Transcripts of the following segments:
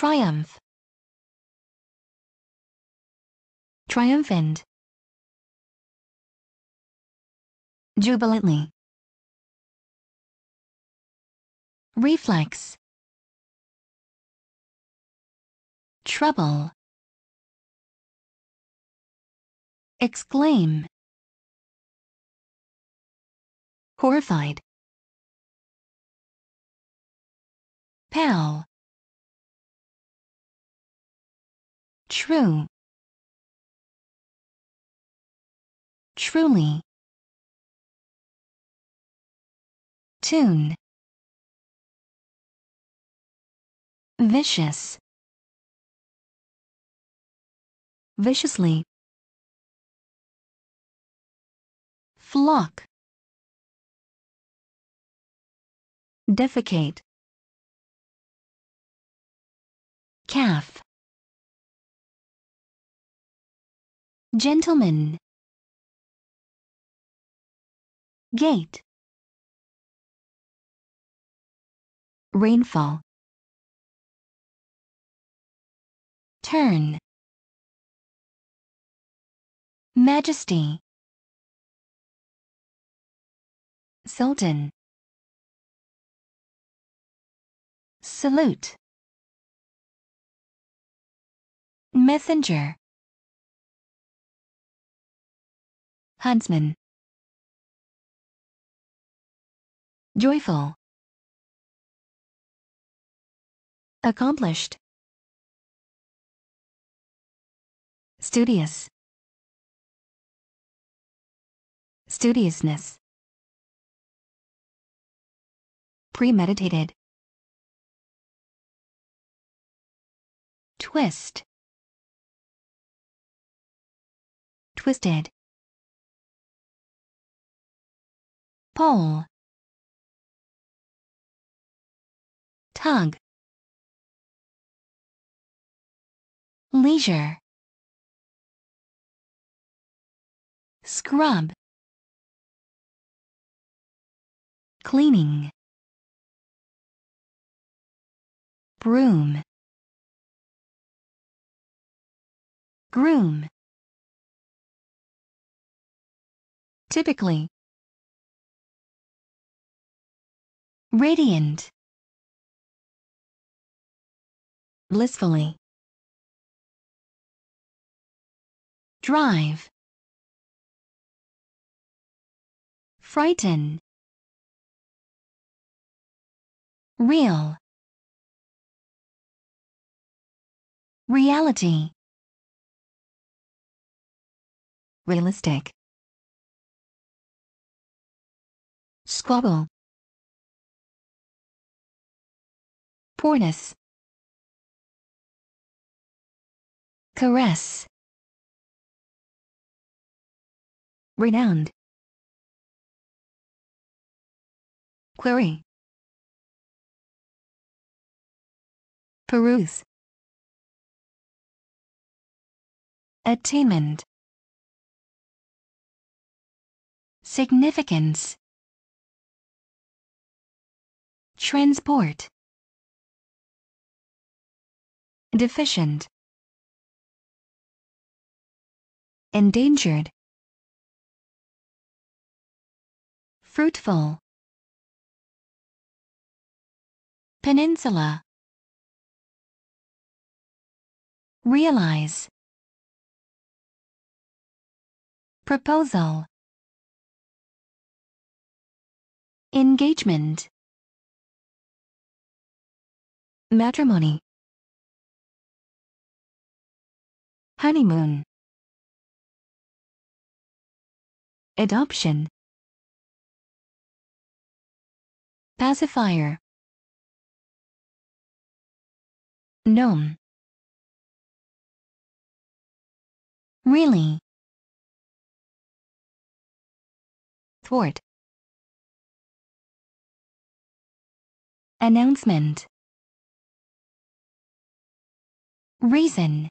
Triumph. Triumphant. Jubilantly. Reflex. Trouble. Exclaim. Horrified. Pal. True. Truly. Tune. Vicious. Viciously. Flock. Defecate. Calf. Gentleman Gate Rainfall Turn Majesty Sultan Salute Messenger Huntsman. Joyful. Accomplished. Studious. Studiousness. Premeditated. Twist. Twisted. Pole. Tug. Leisure. Scrub. Cleaning. Broom. Groom. Typically. Radiant. Blissfully. Drive. Frighten. Real. Reality. Realistic. Squabble. Poorness. Caress. Renowned. Query. Peruse. Attainment. Significance. Transport deficient endangered fruitful peninsula realize proposal engagement matrimony honeymoon adoption pacifier gnome really thwart announcement reason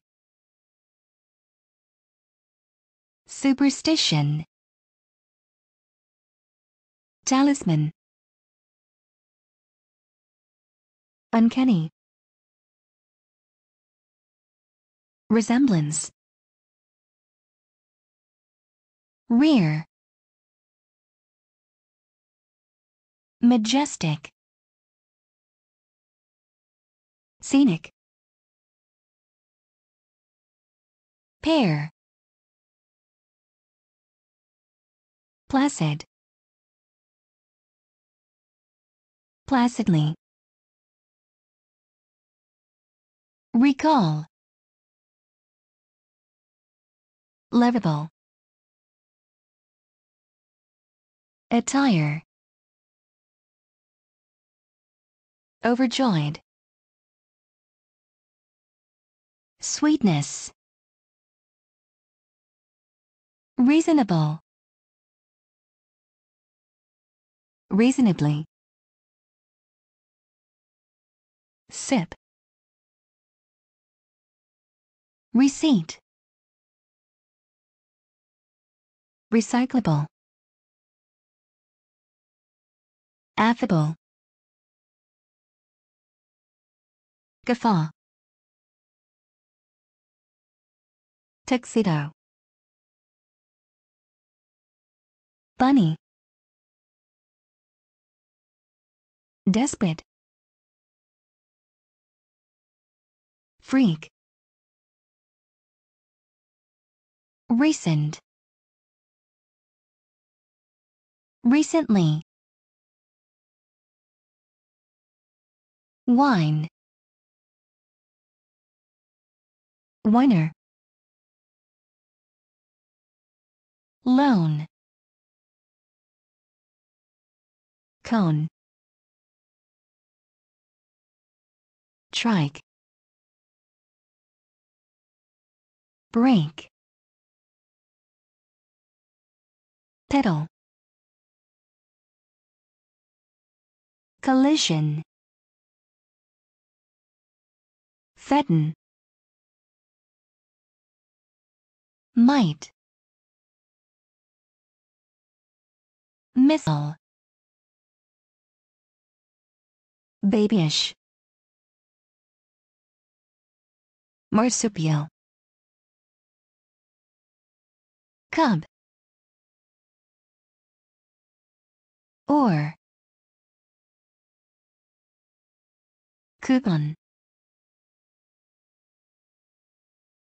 Superstition. Talisman. Uncanny. Resemblance. Rear. Majestic. Scenic. Pair. placid placidly recall Lovable. attire overjoyed sweetness reasonable reasonably. Sip. Receipt. Recyclable. Affable. Guffaw. Tuxedo. Bunny. Desperate. Freak. Recent. Recently. Wine. Winner. Loan. Cone. trike brake pedal collision threaten might missile babyish marsupial cub or coupon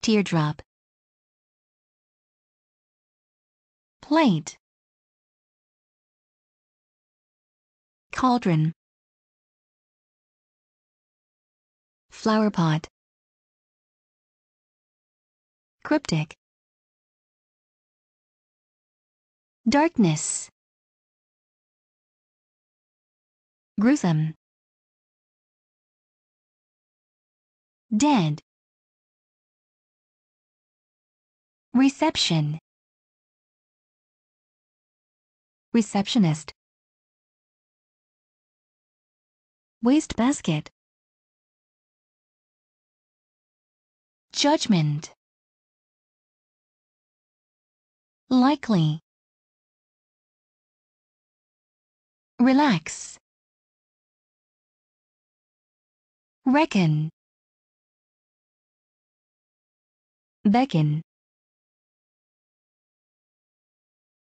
teardrop plate cauldron flower pot Cryptic. Darkness. Gruesome. Dead. Reception. Receptionist. Wastebasket. Judgment. likely. Relax. Reckon. Beckon.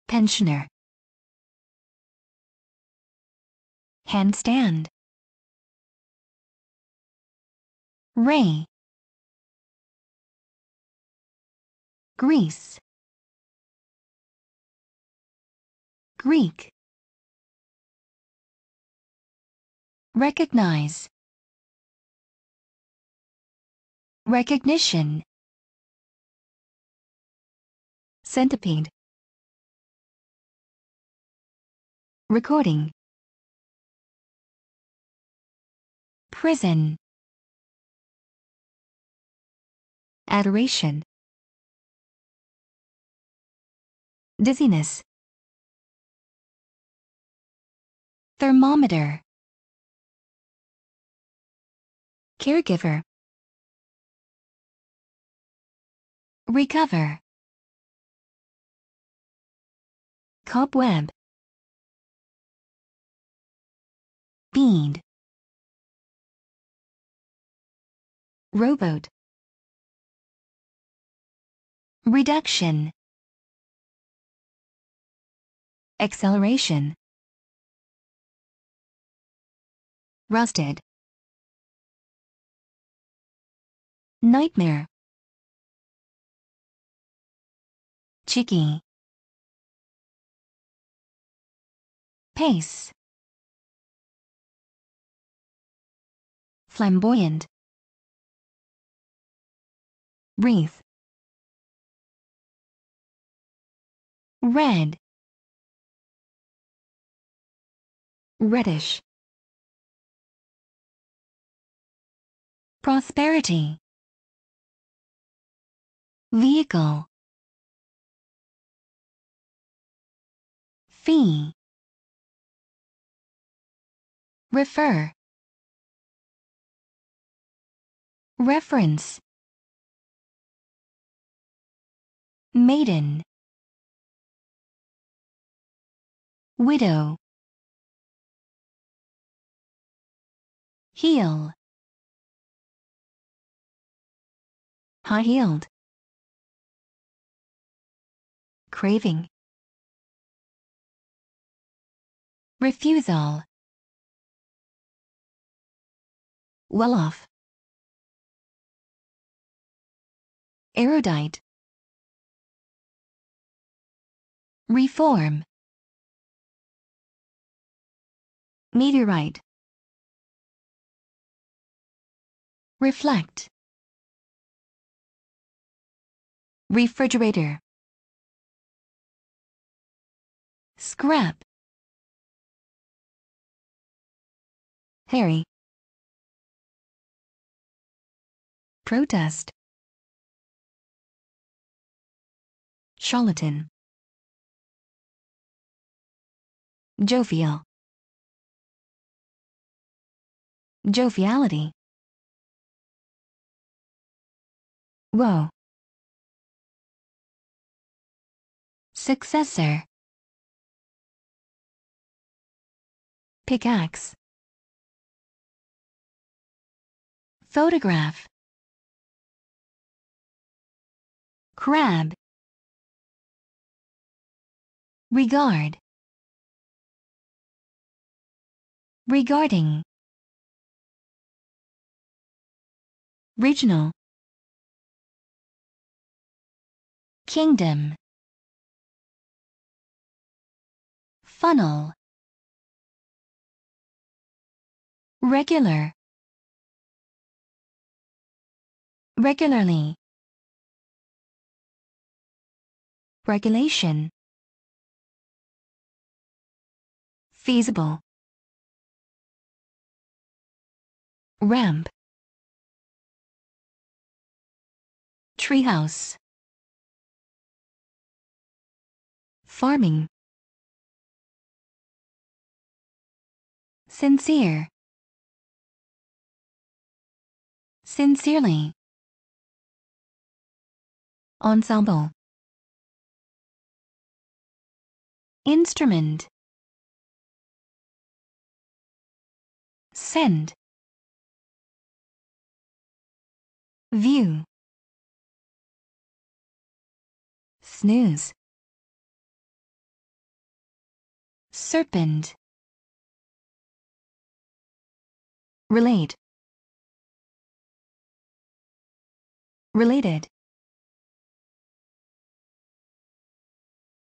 Pensioner. Handstand. Ray. Greece. Greek. Recognize. Recognition. Centipede. Recording. Prison. Adoration. Dizziness. thermometer caregiver recover cobweb bead rowboat reduction acceleration rusted nightmare chicky pace flamboyant wreath red reddish prosperity vehicle fee refer reference maiden widow heal high-heeled craving refusal well off erudite reform meteorite reflect refrigerator scrap Harry protest charlatan jovial joviality whoa Successor Pickaxe Photograph Crab Regard Regarding Regional Kingdom funnel regular regularly regulation feasible ramp treehouse farming Sincere. Sincerely. Ensemble. Instrument. Send. View. Snooze. Serpent. relate related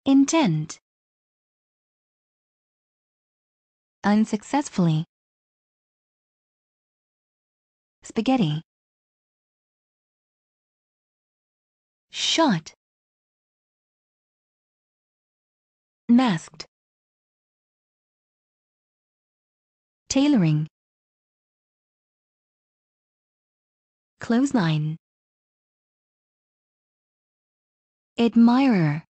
intent unsuccessfully spaghetti shot masked tailoring Clothesline. Admirer.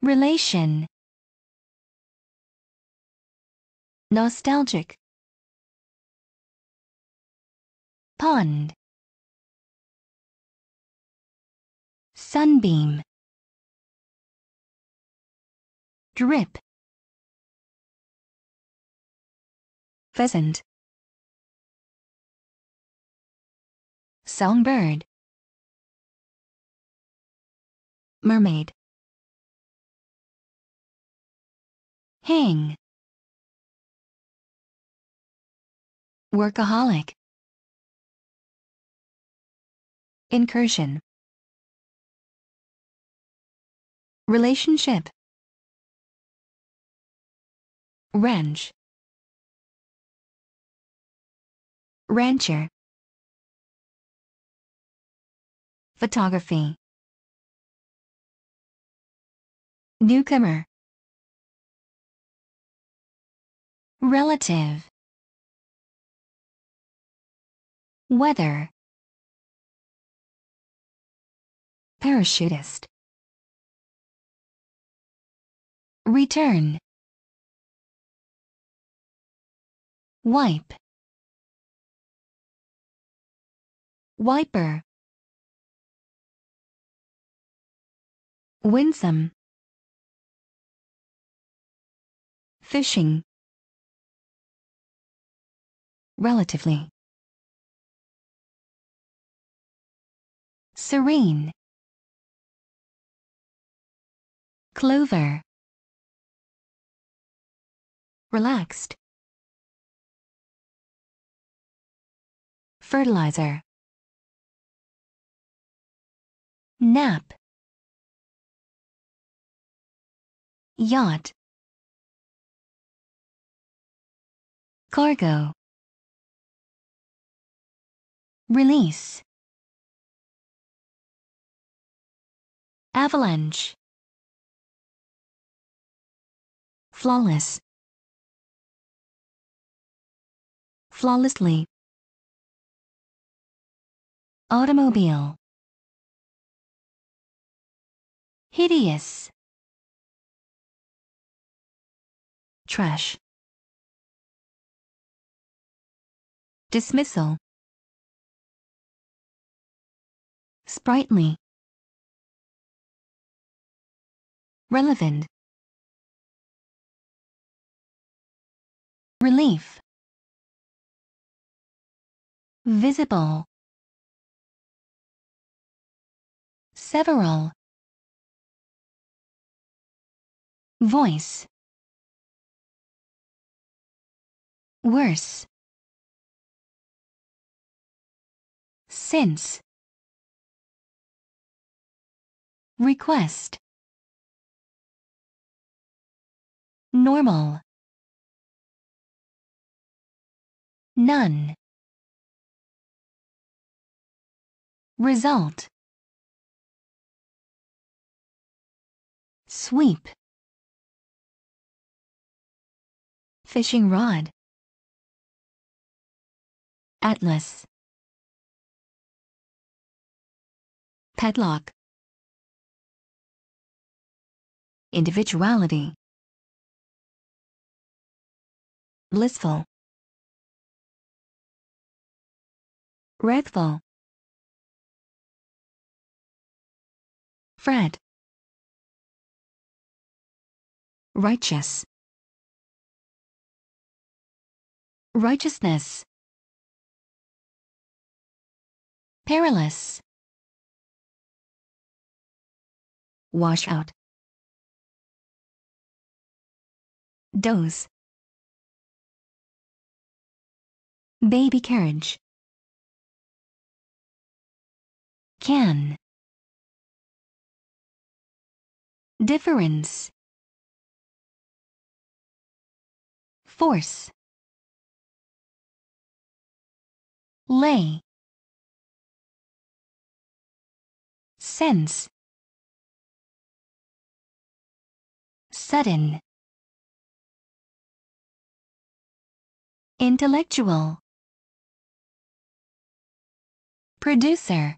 Relation. Nostalgic. Pond. Sunbeam. Drip. Pheasant. Songbird Mermaid Hang Workaholic Incursion Relationship Wrench Rancher Photography. Newcomer. Relative. Weather. Parachutist. Return. Wipe. Wiper. Winsome. Fishing. Relatively. Serene. Clover. Relaxed. Fertilizer. Nap. yacht cargo release avalanche flawless flawlessly automobile hideous trash. Dismissal. Sprightly. Relevant. Relief. Visible. Several. Voice. worse since request normal none result sweep fishing rod Atlas Padlock Individuality Blissful Wrathful Fred Righteous Righteousness perilous wash out doze baby carriage can difference force lay sense sudden intellectual producer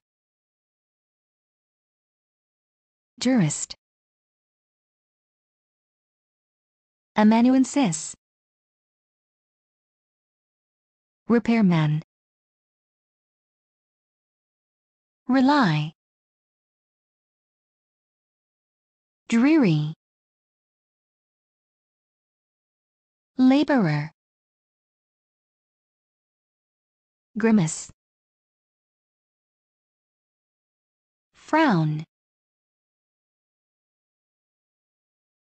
jurist amanuensis repairman rely dreary laborer grimace frown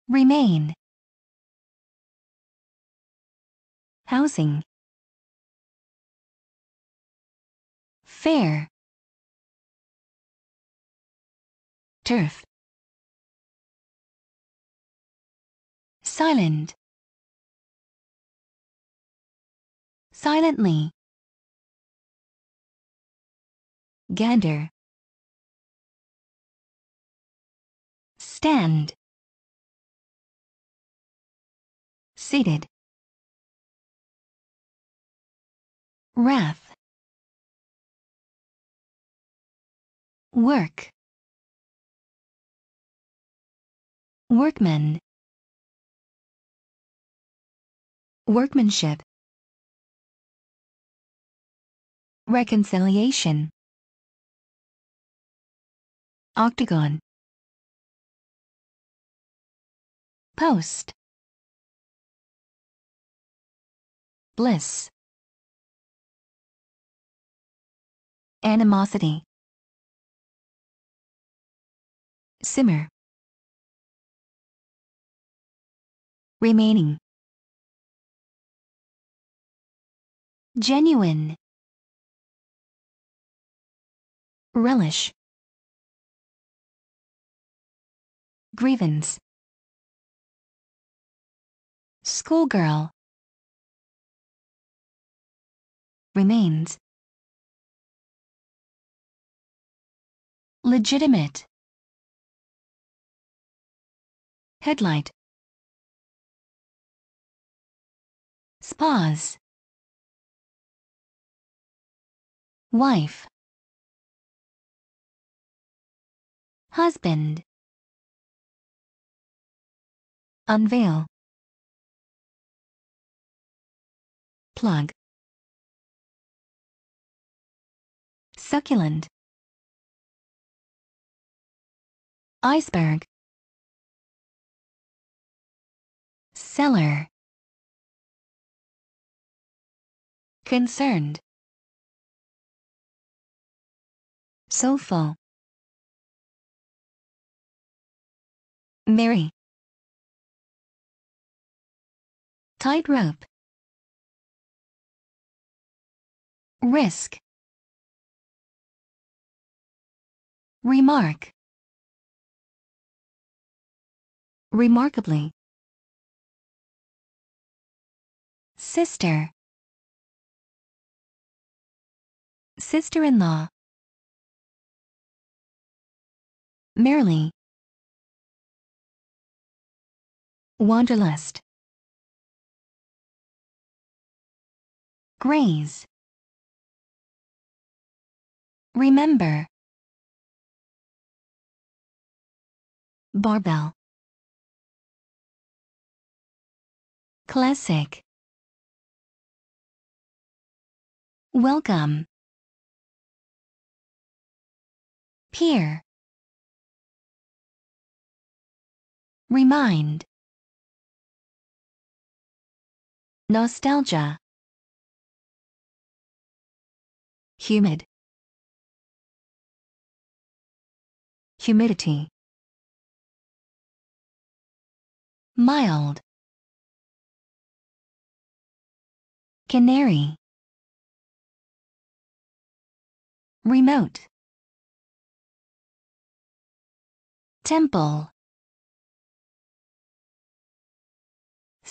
remain housing fair turf silent silently gander stand seated wrath work Workmen. workmanship, reconciliation, octagon, post, bliss, animosity, simmer, remaining. Genuine. Relish. Grievance. Schoolgirl. Remains. Legitimate. Headlight. Spas. wife husband unveil plug succulent iceberg cellar concerned Soulful. Mary. Tightrope. Risk. Remark. Remarkably. Sister. Sister-in-law. merely. Wanderlust. Graze. Remember. Barbell. Classic. Welcome. Peer. Remind. Nostalgia. Humid. Humidity. Mild. Canary. Remote. Temple.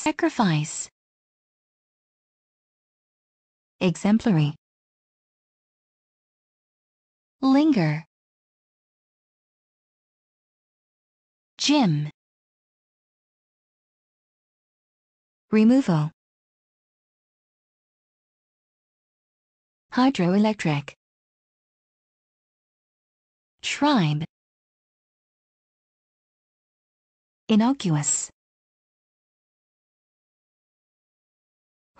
Sacrifice. Exemplary. Linger. Gym. Removal. Hydroelectric. Tribe. Innocuous.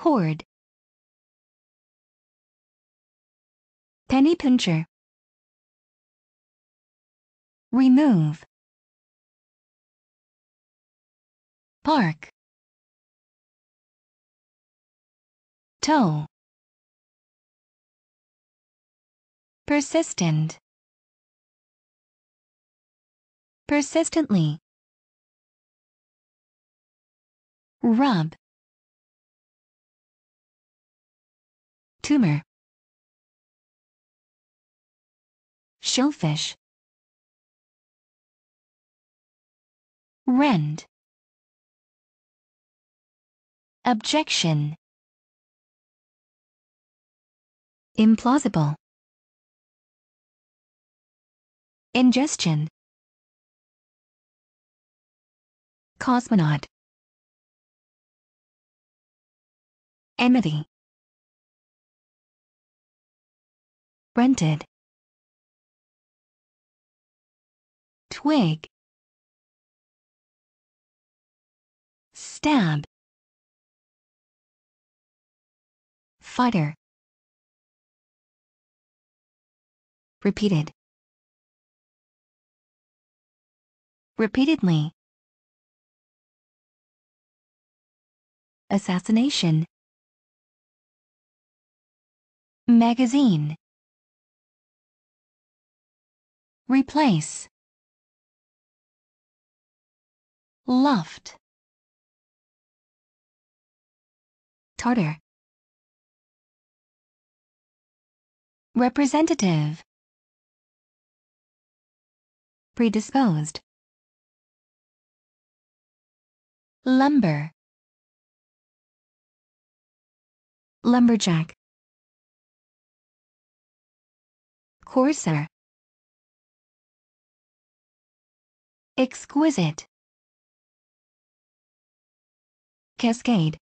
Cord. penny pincher remove park toe persistent persistently rub Tumor. Shellfish. Rend. Objection. Implausible. Ingestion. Cosmonaut. Enmity. rented twig stab fighter repeated repeatedly assassination magazine replace loft tartar representative predisposed lumber lumberjack Corsair. Exquisite. Cascade.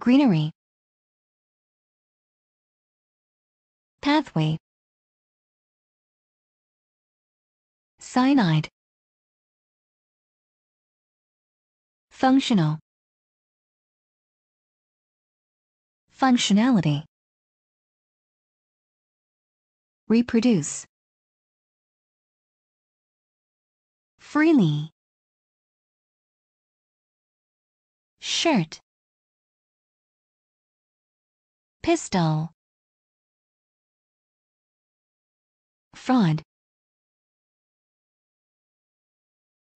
Greenery. Pathway. Cyanide. Functional. Functionality. Reproduce. freely. Shirt Pistol Fraud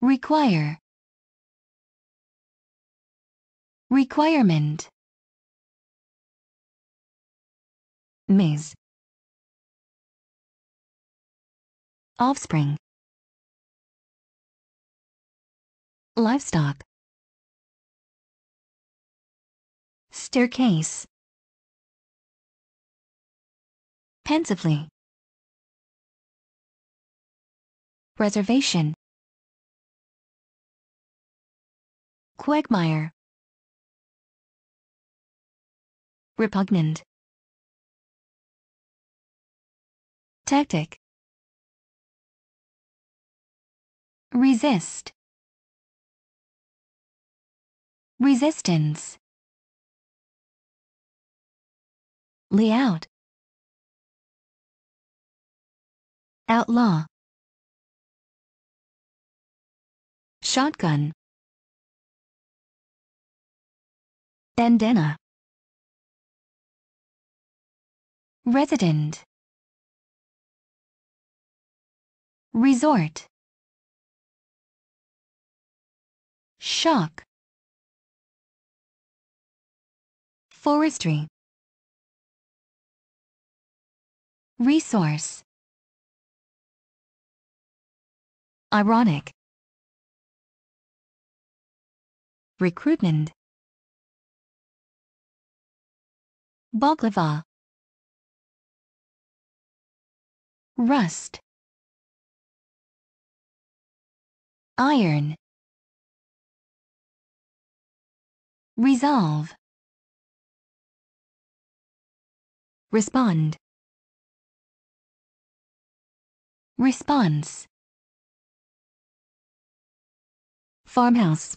Require Requirement Maze Offspring Livestock. Staircase. Pensively. Reservation. Quagmire. Repugnant. Tactic. Resist resistance, layout, outlaw, shotgun, bandana, resident, resort, shock, Forestry Resource Ironic Recruitment Baklava Rust Iron Resolve Respond. Response. Farmhouse.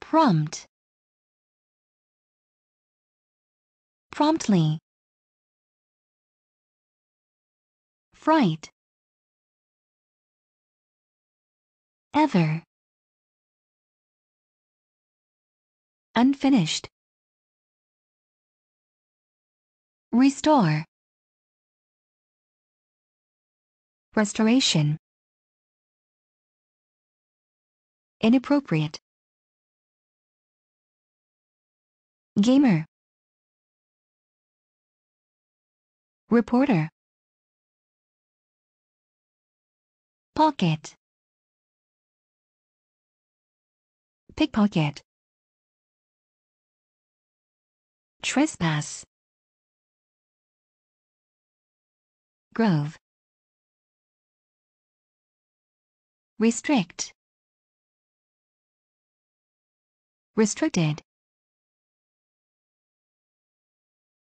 Prompt. Promptly. Fright. Ever. Unfinished. Restore. Restoration. Inappropriate. Gamer. Reporter. Pocket. Pickpocket. Trespass. Grove. Restrict. Restricted.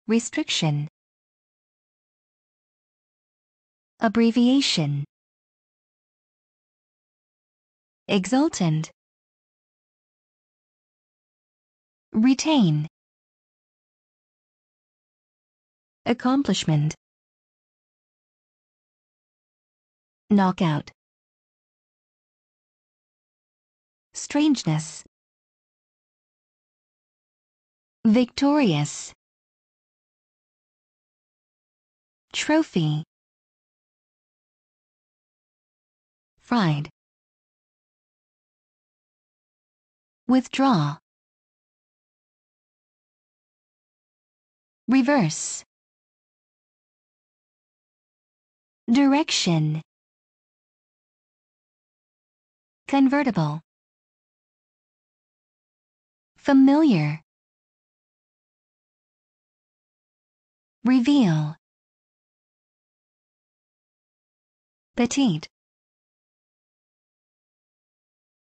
Restriction. Abbreviation. Exultant. Retain. Accomplishment. Knockout. Strangeness. Victorious. Trophy. Fried. Withdraw. Reverse. Direction. Convertible. Familiar. Reveal. Petite.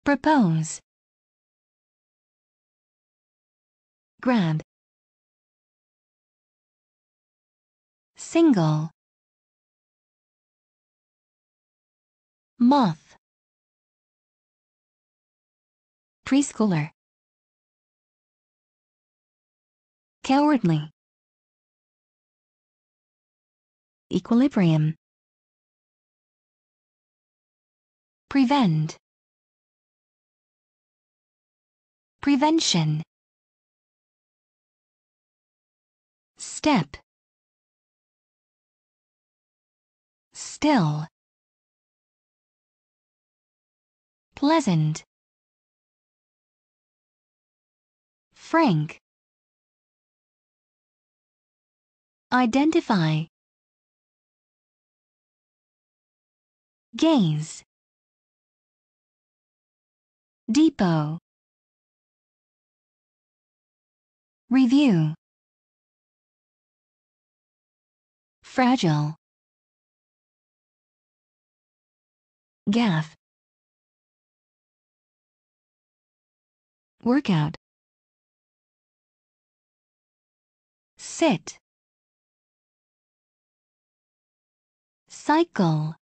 Propose. Grab. Single. Moth. preschooler cowardly equilibrium prevent prevention step still pleasant Frank. Identify. Gaze. Depot. Review. Fragile. Gaff. Workout. sit cycle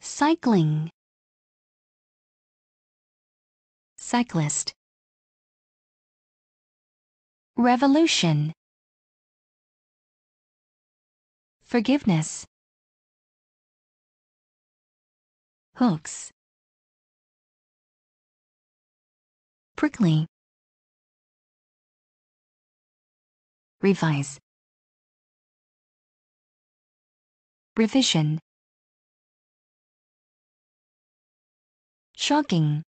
cycling cyclist revolution forgiveness hooks prickly revise revision shocking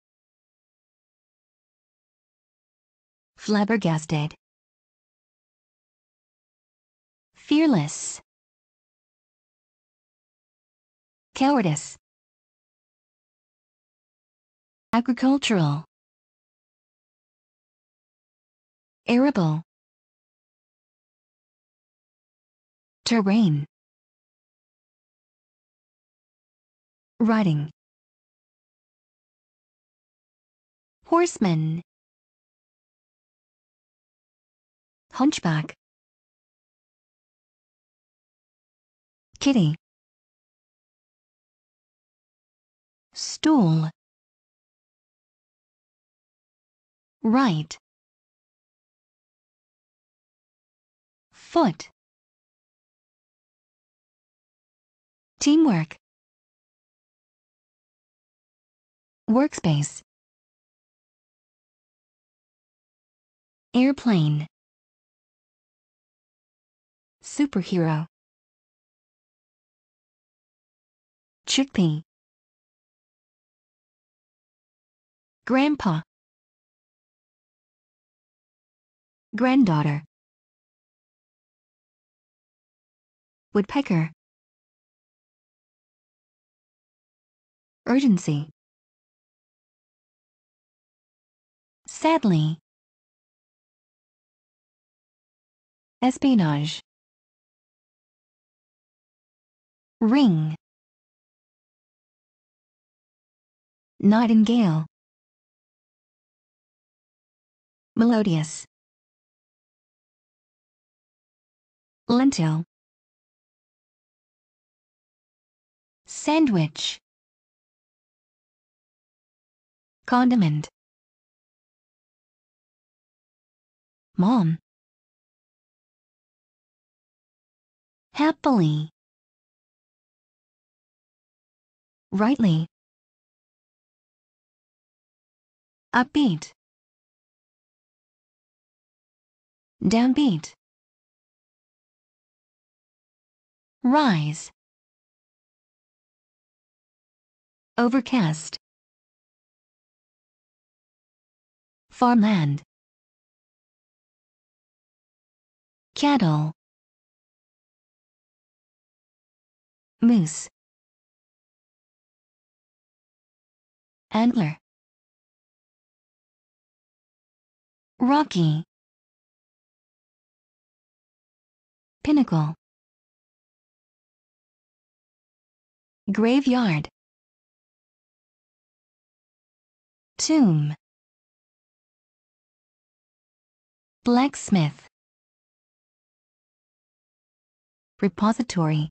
flabbergasted fearless cowardice agricultural arable Terrain. Riding. Horseman. Hunchback. Kitty. Stool. Right. Foot. Teamwork. Workspace. Airplane. Superhero. Chickpea. Grandpa. Granddaughter. Woodpecker. urgency. Sadly. Espionage. Ring. Nightingale. Melodious. Lentil. Sandwich. Condiment. Mom. Happily. Rightly. Upbeat. Downbeat. Rise. Overcast. farmland cattle moose antler rocky pinnacle graveyard tomb Blacksmith Repository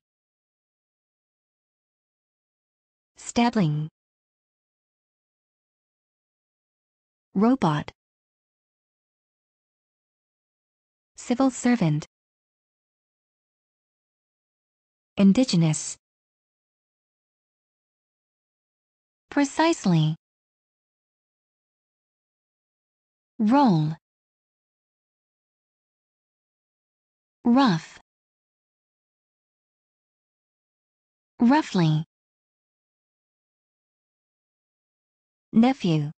Stabling Robot Civil servant Indigenous Precisely Roll rough roughly nephew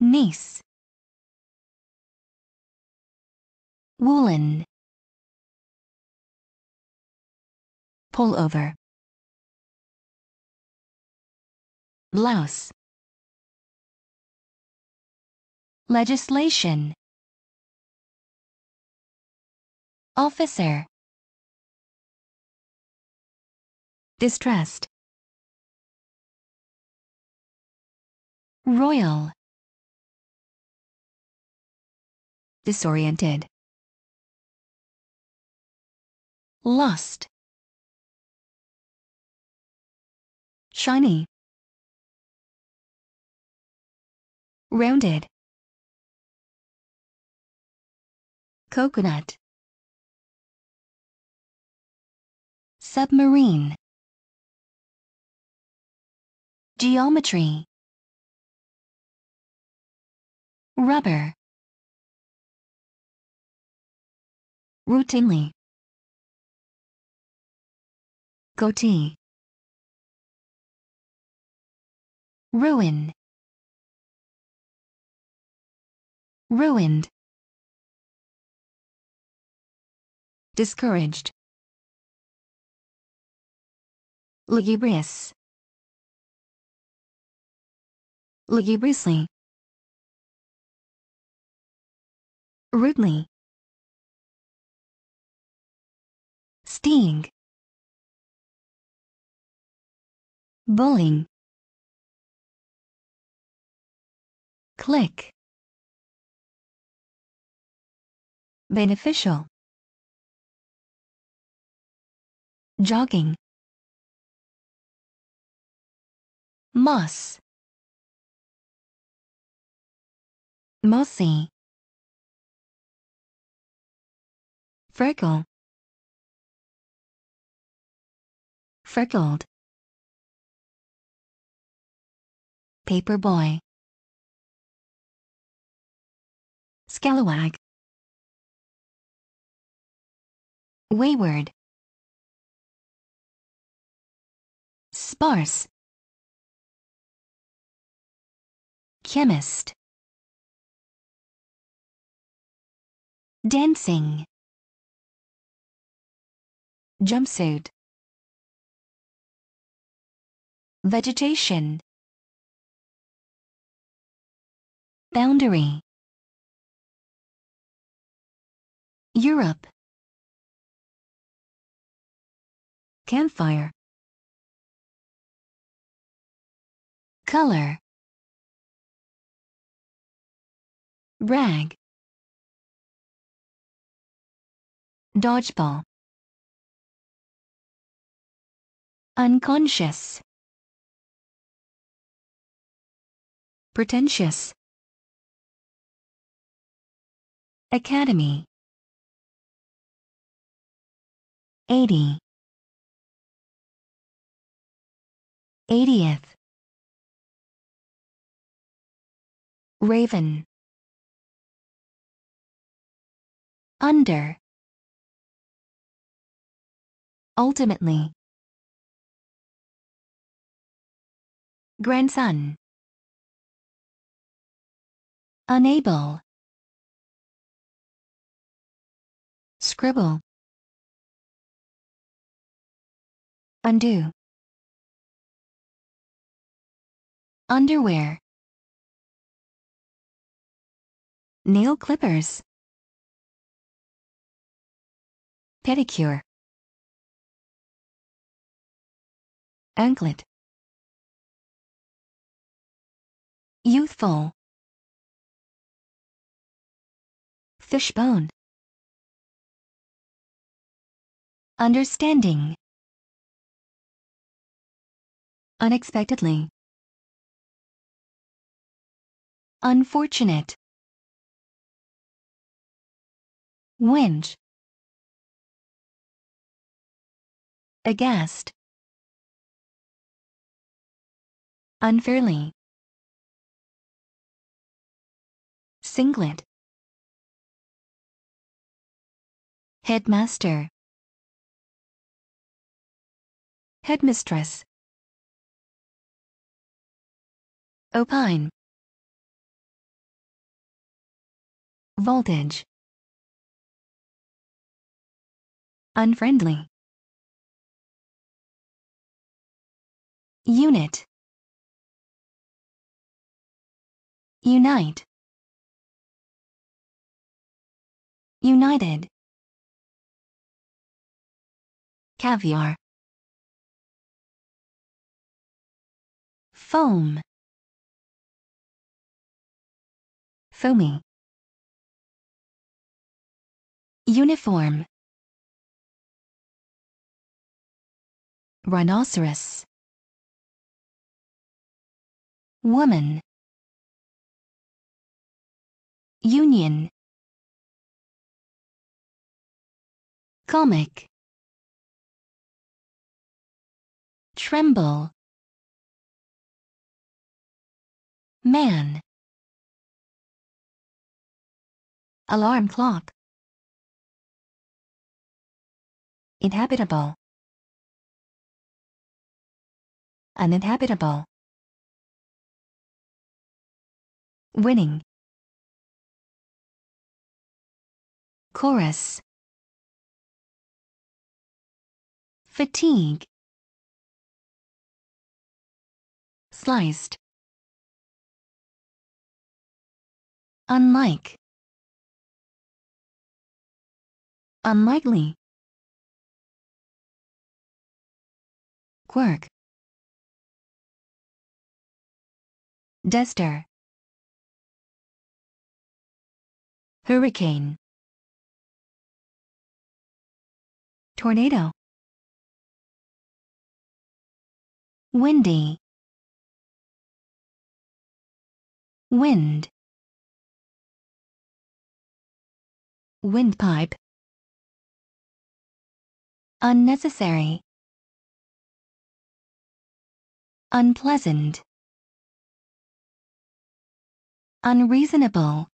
niece woolen pullover blouse legislation Officer. Distressed. Royal. Disoriented. Lost. Shiny. Rounded. Coconut. Submarine Geometry Rubber Routinely Goatee Ruin Ruined Discouraged lugubrious lugubriously rudely sting bullying click beneficial jogging moss mossy freckle freckled paperboy scalawag wayward sparse Chemist Dancing Jumpsuit Vegetation Boundary Europe Campfire Color rag dodgeball unconscious pretentious academy 80 80th Raven under ultimately grandson unable scribble undo underwear nail clippers pedicure anklet youthful fishbone understanding unexpectedly unfortunate winch. A guest. unfairly, singlet, headmaster, headmistress, opine, voltage, unfriendly Unit Unite United Caviar Foam Foamy Uniform Rhinoceros Woman Union Comic Tremble Man Alarm clock Inhabitable Uninhabitable winning. Chorus Fatigue Sliced Unlike Unlikely Quirk Duster Hurricane. Tornado. Windy. Wind. Windpipe. Unnecessary. Unpleasant. Unreasonable.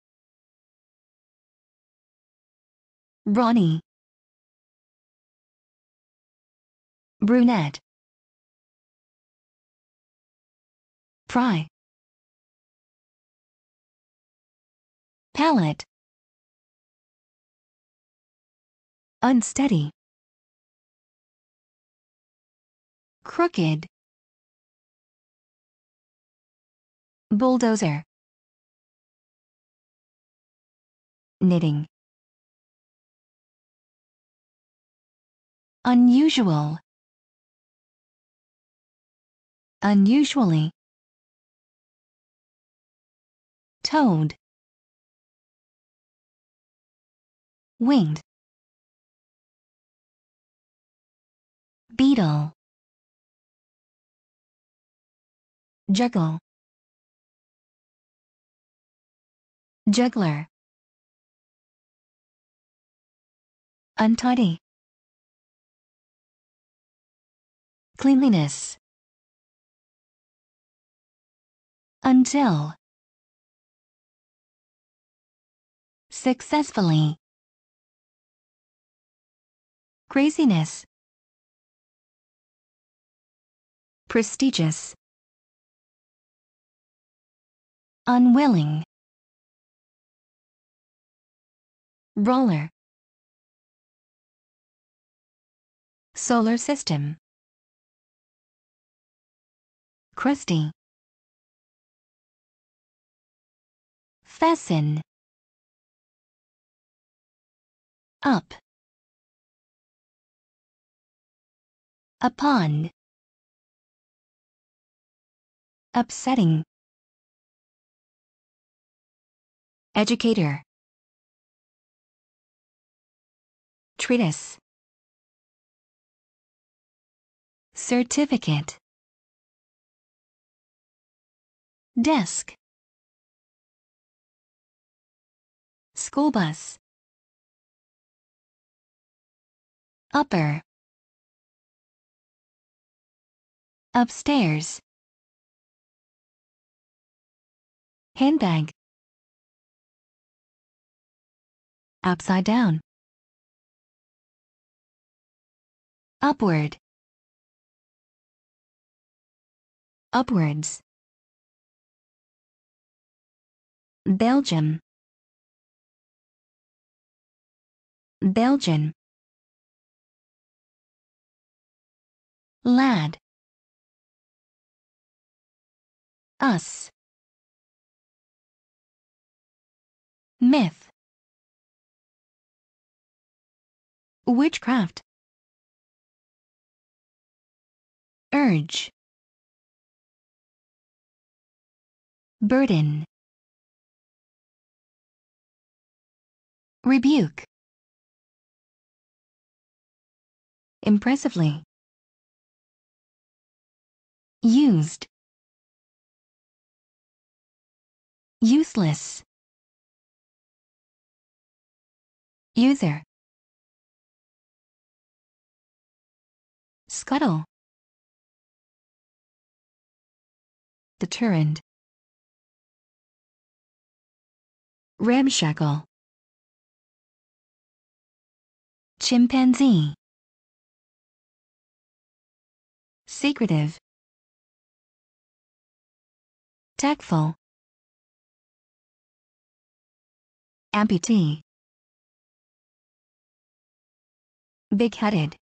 Ronnie. Brunette. Pry. Palette. Unsteady. Crooked. Bulldozer. Knitting. unusual unusually toad winged beetle juggle juggler untidy cleanliness. Until successfully. Craziness. Prestigious. Unwilling. Brawler. Solar system crusty. Fasten. Up. Upon. Upsetting. Educator. Treatise. Certificate. desk school bus upper upstairs handbag upside down upward upwards Belgium Belgian lad us myth witchcraft urge burden Rebuke. Impressively. Used. Useless. User. Scuttle. Deterrent. Ramshackle. chimpanzee secretive tactful amputee big-headed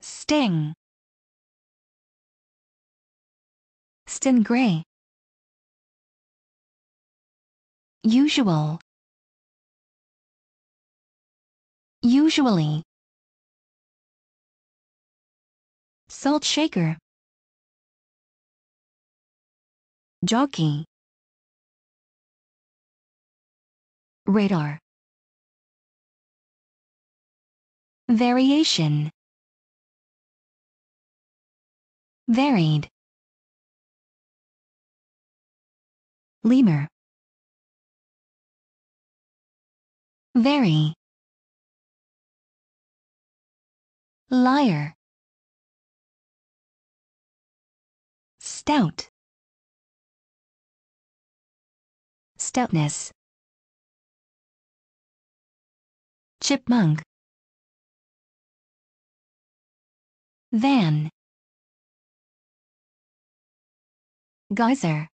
sting stingray usual usually salt shaker jockey radar variation varied lemur very liar stout stoutness chipmunk van geyser